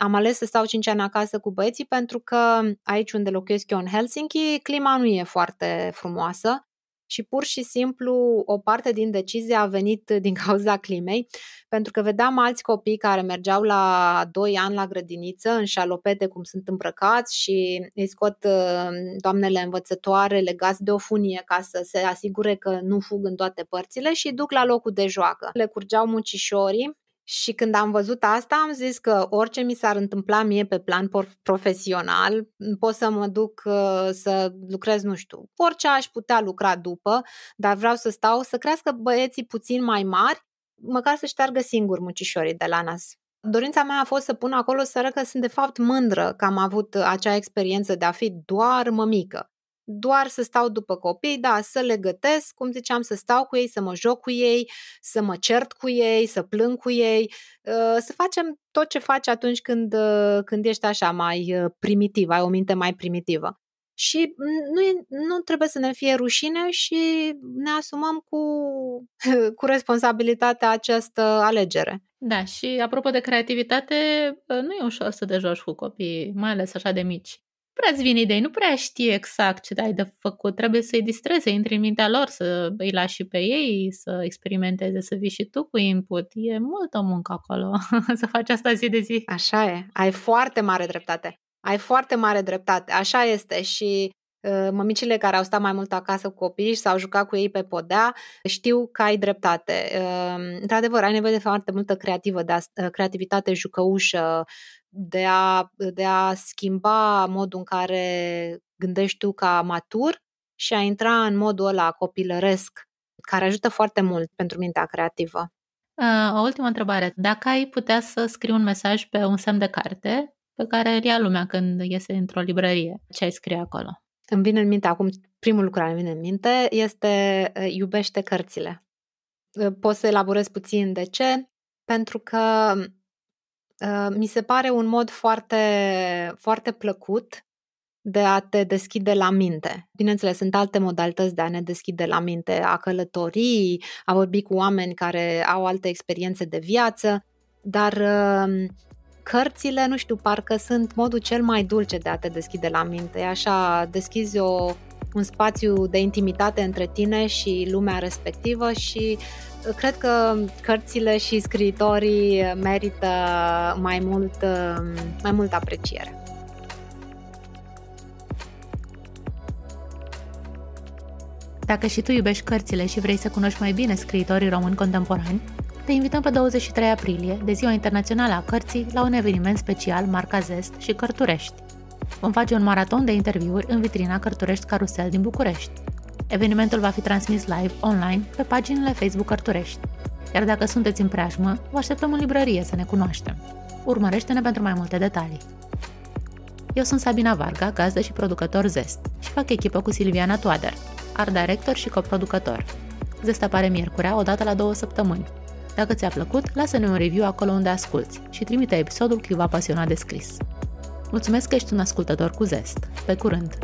am ales să stau 5 ani acasă cu băieții pentru că aici unde locuiesc eu în Helsinki, clima nu e foarte frumoasă și pur și simplu o parte din decizie a venit din cauza climei, pentru că vedeam alți copii care mergeau la 2 ani la grădiniță, în șalopete cum sunt îmbrăcați și îi scot uh, doamnele învățătoare legați de o funie ca să se asigure că nu fug în toate părțile și duc la locul de joacă. Le curgeau mucișorii și când am văzut asta, am zis că orice mi s-ar întâmpla mie pe plan profesional, pot să mă duc ă, să lucrez, nu știu, orice aș putea lucra după, dar vreau să stau să crească băieții puțin mai mari, măcar să șteargă singur mucișorii de la nas. Dorința mea a fost să pun acolo sără că sunt de fapt mândră că am avut acea experiență de a fi doar mămică doar să stau după copii, da, să le gătesc, cum ziceam, să stau cu ei, să mă joc cu ei, să mă cert cu ei, să plâng cu ei, uh, să facem tot ce faci atunci când, uh, când ești așa mai uh, primitiv, ai o minte mai primitivă. Și nu, e, nu trebuie să ne fie rușine și ne asumăm cu, cu responsabilitatea această alegere. Da, și apropo de creativitate, nu e ușor să te joci cu copii, mai ales așa de mici prea îți vin idei, nu prea știe exact ce ai de făcut. Trebuie să-i distrezi, să intri în mintea lor, să îi lași și pe ei, să experimenteze, să vii și tu cu input. E multă muncă acolo să faci asta zi de zi. Așa e, ai foarte mare dreptate. Ai foarte mare dreptate, așa este și ă, mămicile care au stat mai mult acasă cu copiii și s-au jucat cu ei pe podea, știu că ai dreptate. Ă, într-adevăr, ai nevoie de foarte multă creativă, de ă, creativitate jucăușă, de a, de a schimba modul în care gândești tu ca matur și a intra în modul ăla copilăresc, care ajută foarte mult pentru mintea creativă. Ă, o ultimă întrebare. Dacă ai putea să scrii un mesaj pe un semn de carte pe care îl ia lumea când iese într-o librărie, ce ai scrie acolo? Îmi vine în minte acum, primul lucru care îmi vine în minte este ă, iubește cărțile. Ă, pot să elaborez puțin de ce, pentru că Ă, mi se pare un mod foarte, foarte plăcut de a te deschide la minte. Bineînțeles, sunt alte modalități de a ne deschide la minte, a călători, a vorbi cu oameni care au alte experiențe de viață, dar ă, cărțile, nu știu, parcă sunt modul cel mai dulce de a te deschide la minte. Așa, deschizi o un spațiu de intimitate între tine și lumea respectivă și uh, cred că cărțile și scriitorii merită mai mult, uh, mai mult apreciere. Dacă și tu iubești cărțile și vrei să cunoști mai bine scriitorii români contemporani, te invităm pe 23 aprilie, de Ziua Internațională a Cărții, la un eveniment special marca Zest și Cărturești. Vom face un maraton de interviuri în vitrina Cărturești Carusel din București. Evenimentul va fi transmis live, online, pe paginile Facebook Cărturești. Iar dacă sunteți în preajmă, vă așteptăm în librărie să ne cunoaștem. Urmărește-ne pentru mai multe detalii. Eu sunt Sabina Varga, gazdă și producător Zest și fac echipă cu Silviana Toader, art director și coproducător. Zest apare miercurea, odată la două săptămâni. Dacă ți-a plăcut, lasă-ne un review acolo unde asculti și trimite episodul cuiva pasionat de scris. Mulțumesc că ești un ascultător cu zest. Pe curând!